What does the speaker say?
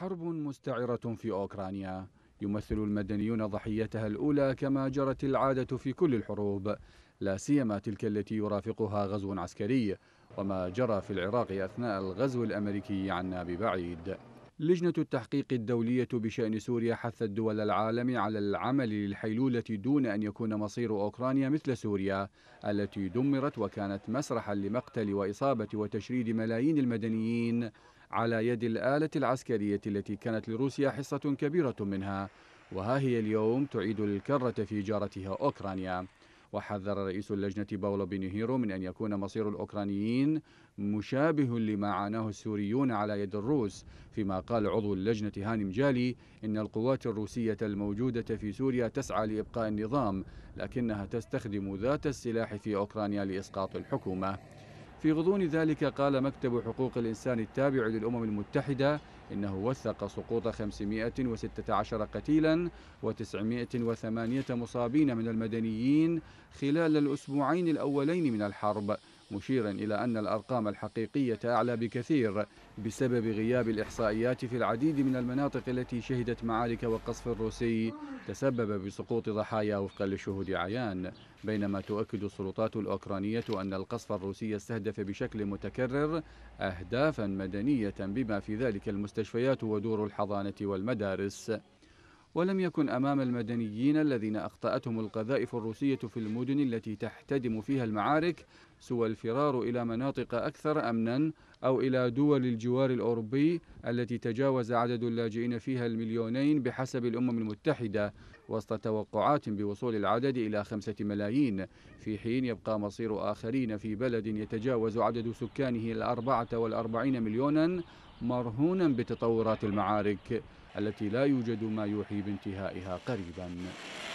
حرب مستعرة في أوكرانيا يمثل المدنيون ضحيتها الأولى كما جرت العادة في كل الحروب لا سيما تلك التي يرافقها غزو عسكري وما جرى في العراق أثناء الغزو الأمريكي عنا ببعيد لجنة التحقيق الدولية بشأن سوريا حثت دول العالم على العمل للحيلولة دون أن يكون مصير أوكرانيا مثل سوريا التي دمرت وكانت مسرحا لمقتل وإصابة وتشريد ملايين المدنيين على يد الآلة العسكرية التي كانت لروسيا حصة كبيرة منها وها هي اليوم تعيد الكرة في جارتها أوكرانيا وحذر رئيس اللجنة باولو بنيهيرو من أن يكون مصير الأوكرانيين مشابه لما عاناه السوريون على يد الروس فيما قال عضو اللجنة هاني مجالي إن القوات الروسية الموجودة في سوريا تسعى لإبقاء النظام لكنها تستخدم ذات السلاح في أوكرانيا لإسقاط الحكومة في غضون ذلك قال مكتب حقوق الإنسان التابع للأمم المتحدة إنه وثق سقوط 516 قتيلا و908 مصابين من المدنيين خلال الأسبوعين الأولين من الحرب مشيرا إلى أن الأرقام الحقيقية أعلى بكثير بسبب غياب الإحصائيات في العديد من المناطق التي شهدت معارك وقصف الروسي تسبب بسقوط ضحايا وفقا لشهود عيان بينما تؤكد السلطات الأوكرانية أن القصف الروسي استهدف بشكل متكرر أهدافا مدنية بما في ذلك المستشفيات ودور الحضانة والمدارس ولم يكن أمام المدنيين الذين أخطأتهم القذائف الروسية في المدن التي تحتدم فيها المعارك سوى الفرار إلى مناطق أكثر أمنا أو إلى دول الجوار الأوروبي التي تجاوز عدد اللاجئين فيها المليونين بحسب الأمم المتحدة وسط توقعات بوصول العدد إلى خمسة ملايين في حين يبقى مصير آخرين في بلد يتجاوز عدد سكانه الأربعة والأربعين مليونا مرهونا بتطورات المعارك التي لا يوجد ما يوحي بانتهائها قريبا